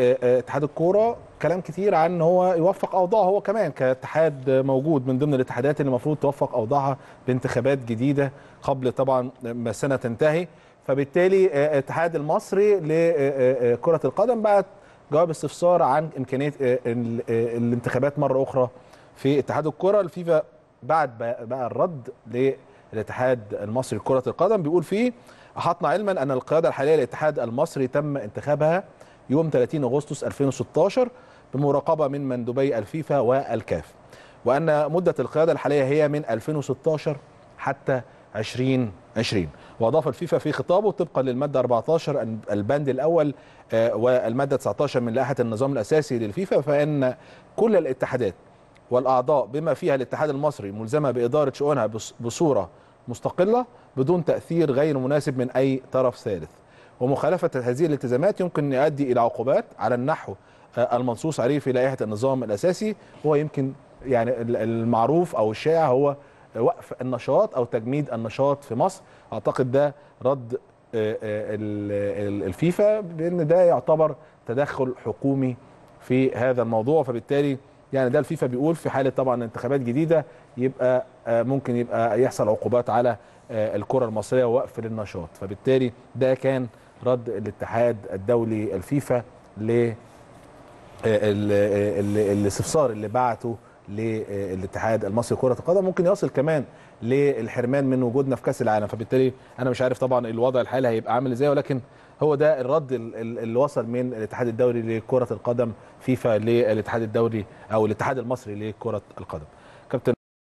آه، آه، اتحاد الكوره كلام كتير عن ان هو يوفق اوضاعه هو كمان كاتحاد موجود من ضمن الاتحادات اللي المفروض توفق اوضاعها بانتخابات جديده قبل طبعا ما السنه تنتهي فبالتالي الاتحاد آه، المصري لكره القدم بعت جواب استفسار عن امكانيه الانتخابات مره اخرى في اتحاد الكره الفيفا بعد بقى الرد للاتحاد المصري لكره القدم بيقول فيه احطنا علما ان القياده الحاليه للاتحاد المصري تم انتخابها يوم 30 أغسطس 2016 بمراقبة من مندوبي الفيفا والكاف وأن مدة القيادة الحالية هي من 2016 حتى 2020 وأضاف الفيفا في خطابه طبقا للمادة 14 البند الأول آه، والمادة 19 من لائحة النظام الأساسي للفيفا فإن كل الاتحادات والأعضاء بما فيها الاتحاد المصري ملزمة بإدارة شؤونها بصورة مستقلة بدون تأثير غير مناسب من أي طرف ثالث ومخالفة هذه الالتزامات يمكن يؤدي إلى عقوبات على النحو آه، المنصوص عليه في لائحة النظام الأساسي هو يمكن يعني المعروف أو الشائع هو وقف النشاط أو تجميد النشاط في مصر أعتقد ده رد آه، آه، الفيفا بأن ده يعتبر تدخل حكومي في هذا الموضوع فبالتالي يعني ده الفيفا بيقول في حاله طبعا انتخابات جديده يبقى ممكن يبقى يحصل عقوبات على الكره المصريه ووقف للنشاط فبالتالي ده كان رد الاتحاد الدولي الفيفا ل آه، آه، الاستفسار اللي بعته للاتحاد المصري لكره القدم ممكن يصل كمان للحرمان من وجودنا في كاس العالم فبالتالي انا مش عارف طبعا الوضع الحالي هيبقى عامل ازاي ولكن هو ده الرد اللي وصل من الاتحاد الدولي لكره القدم فيفا للاتحاد الدولي او الاتحاد المصري لكره القدم كابتن